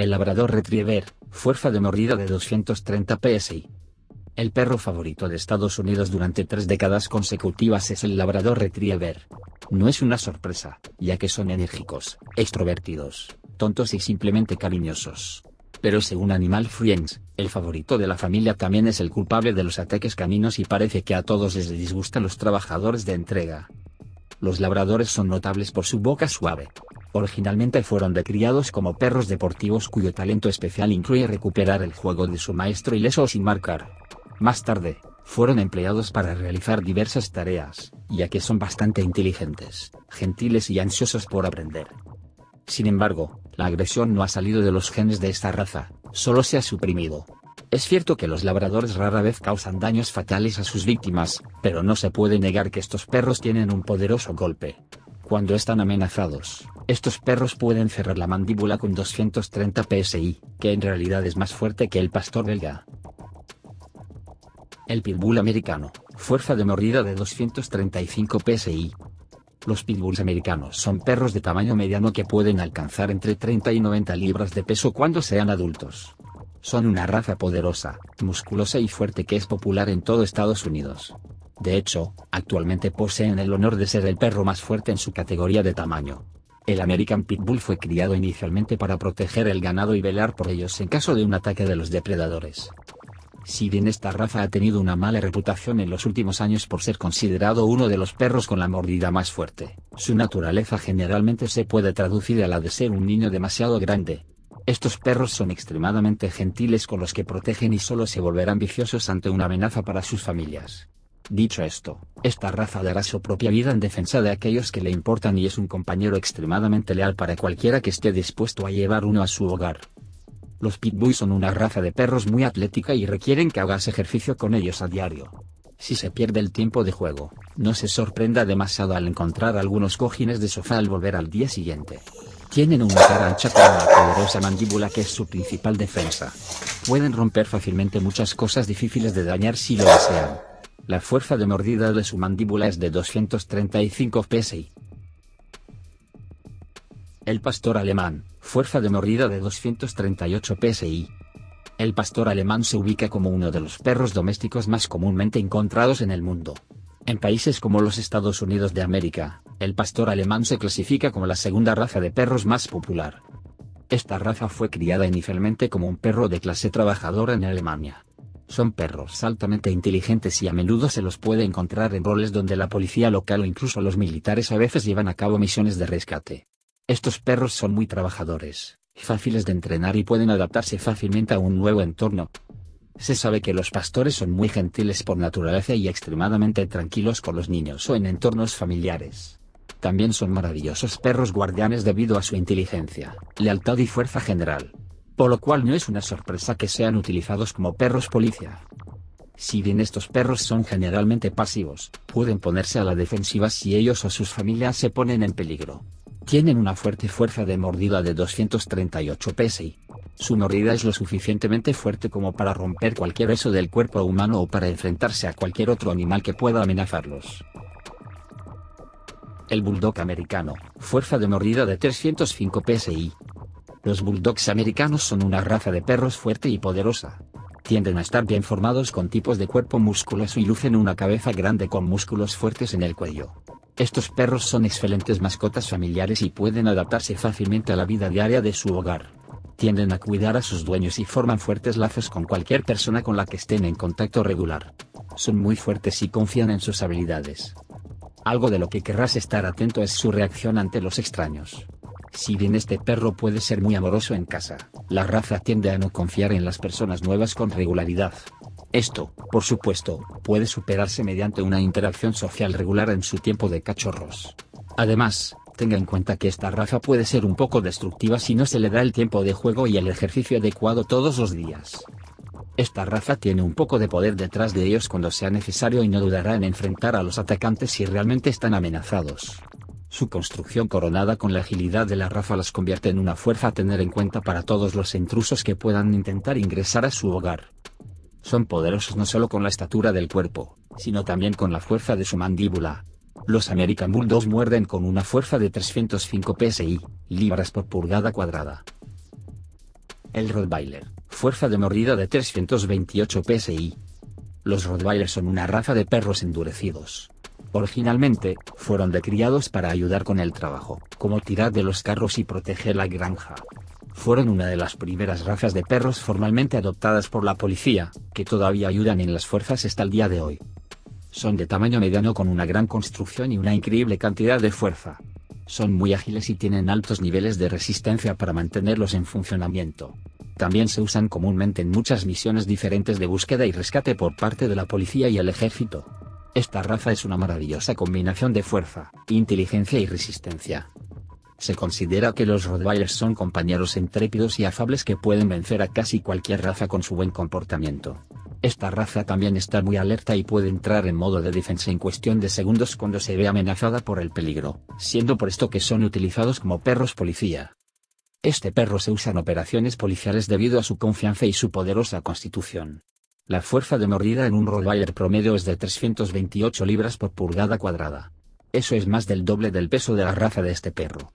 El labrador retriever, fuerza de mordida de 230 psi. El perro favorito de Estados Unidos durante tres décadas consecutivas es el labrador retriever. No es una sorpresa, ya que son enérgicos, extrovertidos, tontos y simplemente cariñosos. Pero según Animal Friends, el favorito de la familia también es el culpable de los ataques caninos y parece que a todos les disgustan los trabajadores de entrega. Los labradores son notables por su boca suave, Originalmente fueron criados como perros deportivos cuyo talento especial incluye recuperar el juego de su maestro ileso sin marcar. Más tarde, fueron empleados para realizar diversas tareas, ya que son bastante inteligentes, gentiles y ansiosos por aprender. Sin embargo, la agresión no ha salido de los genes de esta raza, solo se ha suprimido. Es cierto que los labradores rara vez causan daños fatales a sus víctimas, pero no se puede negar que estos perros tienen un poderoso golpe. Cuando están amenazados, estos perros pueden cerrar la mandíbula con 230 psi, que en realidad es más fuerte que el pastor belga. El pitbull americano, fuerza de mordida de 235 psi. Los pitbulls americanos son perros de tamaño mediano que pueden alcanzar entre 30 y 90 libras de peso cuando sean adultos. Son una raza poderosa, musculosa y fuerte que es popular en todo Estados Unidos. De hecho, actualmente poseen el honor de ser el perro más fuerte en su categoría de tamaño. El American Pitbull fue criado inicialmente para proteger el ganado y velar por ellos en caso de un ataque de los depredadores. Si bien esta raza ha tenido una mala reputación en los últimos años por ser considerado uno de los perros con la mordida más fuerte, su naturaleza generalmente se puede traducir a la de ser un niño demasiado grande. Estos perros son extremadamente gentiles con los que protegen y solo se volverán viciosos ante una amenaza para sus familias. Dicho esto, esta raza dará su propia vida en defensa de aquellos que le importan y es un compañero extremadamente leal para cualquiera que esté dispuesto a llevar uno a su hogar. Los pitbulls son una raza de perros muy atlética y requieren que hagas ejercicio con ellos a diario. Si se pierde el tiempo de juego, no se sorprenda demasiado al encontrar algunos cojines de sofá al volver al día siguiente. Tienen una cara ancha poderosa mandíbula que es su principal defensa. Pueden romper fácilmente muchas cosas difíciles de dañar si lo desean. La fuerza de mordida de su mandíbula es de 235 psi. El pastor alemán, fuerza de mordida de 238 psi. El pastor alemán se ubica como uno de los perros domésticos más comúnmente encontrados en el mundo. En países como los Estados Unidos de América, el pastor alemán se clasifica como la segunda raza de perros más popular. Esta raza fue criada inicialmente como un perro de clase trabajadora en Alemania, son perros altamente inteligentes y a menudo se los puede encontrar en roles donde la policía local o incluso los militares a veces llevan a cabo misiones de rescate. Estos perros son muy trabajadores, fáciles de entrenar y pueden adaptarse fácilmente a un nuevo entorno. Se sabe que los pastores son muy gentiles por naturaleza y extremadamente tranquilos con los niños o en entornos familiares. También son maravillosos perros guardianes debido a su inteligencia, lealtad y fuerza general por lo cual no es una sorpresa que sean utilizados como perros policía. Si bien estos perros son generalmente pasivos, pueden ponerse a la defensiva si ellos o sus familias se ponen en peligro. Tienen una fuerte fuerza de mordida de 238 psi. Su mordida es lo suficientemente fuerte como para romper cualquier hueso del cuerpo humano o para enfrentarse a cualquier otro animal que pueda amenazarlos. El bulldog americano, fuerza de mordida de 305 psi, los bulldogs americanos son una raza de perros fuerte y poderosa. Tienden a estar bien formados con tipos de cuerpo musculoso y lucen una cabeza grande con músculos fuertes en el cuello. Estos perros son excelentes mascotas familiares y pueden adaptarse fácilmente a la vida diaria de su hogar tienden a cuidar a sus dueños y forman fuertes lazos con cualquier persona con la que estén en contacto regular. Son muy fuertes y confían en sus habilidades. Algo de lo que querrás estar atento es su reacción ante los extraños. Si bien este perro puede ser muy amoroso en casa, la raza tiende a no confiar en las personas nuevas con regularidad. Esto, por supuesto, puede superarse mediante una interacción social regular en su tiempo de cachorros. Además, tenga en cuenta que esta raza puede ser un poco destructiva si no se le da el tiempo de juego y el ejercicio adecuado todos los días. Esta raza tiene un poco de poder detrás de ellos cuando sea necesario y no dudará en enfrentar a los atacantes si realmente están amenazados. Su construcción coronada con la agilidad de la las convierte en una fuerza a tener en cuenta para todos los intrusos que puedan intentar ingresar a su hogar. Son poderosos no solo con la estatura del cuerpo, sino también con la fuerza de su mandíbula. Los American Bulldogs muerden con una fuerza de 305 psi, libras por pulgada cuadrada. El Rottweiler, fuerza de mordida de 328 psi. Los Rottweilers son una raza de perros endurecidos, Originalmente, fueron de criados para ayudar con el trabajo, como tirar de los carros y proteger la granja. Fueron una de las primeras razas de perros formalmente adoptadas por la policía, que todavía ayudan en las fuerzas hasta el día de hoy. Son de tamaño mediano con una gran construcción y una increíble cantidad de fuerza. Son muy ágiles y tienen altos niveles de resistencia para mantenerlos en funcionamiento. También se usan comúnmente en muchas misiones diferentes de búsqueda y rescate por parte de la policía y el ejército. Esta raza es una maravillosa combinación de fuerza, inteligencia y resistencia. Se considera que los Rottweilers son compañeros intrépidos y afables que pueden vencer a casi cualquier raza con su buen comportamiento. Esta raza también está muy alerta y puede entrar en modo de defensa en cuestión de segundos cuando se ve amenazada por el peligro, siendo por esto que son utilizados como perros policía. Este perro se usa en operaciones policiales debido a su confianza y su poderosa constitución. La fuerza de mordida en un Rottweiler promedio es de 328 libras por pulgada cuadrada. Eso es más del doble del peso de la raza de este perro.